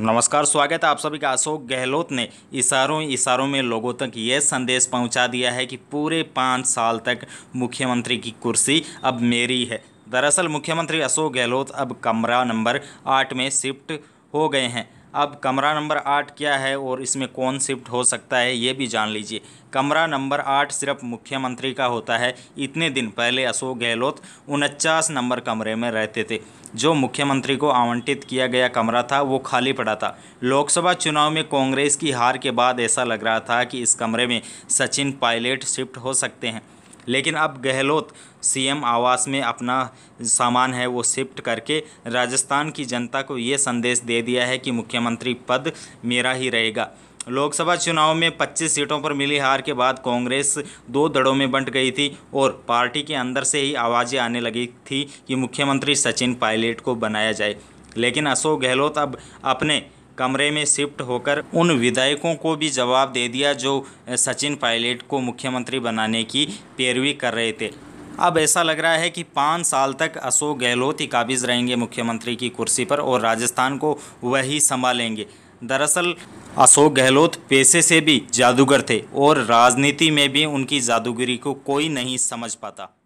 नमस्कार स्वागत है आप सभी का अशोक गहलोत ने इशारों इशारों में लोगों तक ये संदेश पहुंचा दिया है कि पूरे पाँच साल तक मुख्यमंत्री की कुर्सी अब मेरी है दरअसल मुख्यमंत्री अशोक गहलोत अब कमरा नंबर आठ में शिफ्ट हो गए हैं अब कमरा नंबर आठ क्या है और इसमें कौन शिफ्ट हो सकता है ये भी जान लीजिए कमरा नंबर आठ सिर्फ मुख्यमंत्री का होता है इतने दिन पहले अशोक गहलोत उनचास नंबर कमरे में रहते थे जो मुख्यमंत्री को आवंटित किया गया कमरा था वो खाली पड़ा था लोकसभा चुनाव में कांग्रेस की हार के बाद ऐसा लग रहा था कि इस कमरे में सचिन पायलट शिफ्ट हो सकते हैं लेकिन अब गहलोत सीएम आवास में अपना सामान है वो शिफ्ट करके राजस्थान की जनता को ये संदेश दे दिया है कि मुख्यमंत्री पद मेरा ही रहेगा लोकसभा चुनाव में 25 सीटों पर मिली हार के बाद कांग्रेस दो दड़ों में बंट गई थी और पार्टी के अंदर से ही आवाज़ें आने लगी थी कि मुख्यमंत्री सचिन पायलट को बनाया जाए लेकिन अशोक गहलोत अब अपने कमरे में शिफ्ट होकर उन विधायकों को भी जवाब दे दिया जो सचिन पायलट को मुख्यमंत्री बनाने की पैरवी कर रहे थे अब ऐसा लग रहा है कि पाँच साल तक अशोक गहलोत ही काबिज रहेंगे मुख्यमंत्री की कुर्सी पर और राजस्थान को वही संभालेंगे दरअसल अशोक गहलोत पैसे से भी जादूगर थे और राजनीति में भी उनकी जादूगरी को कोई नहीं समझ पाता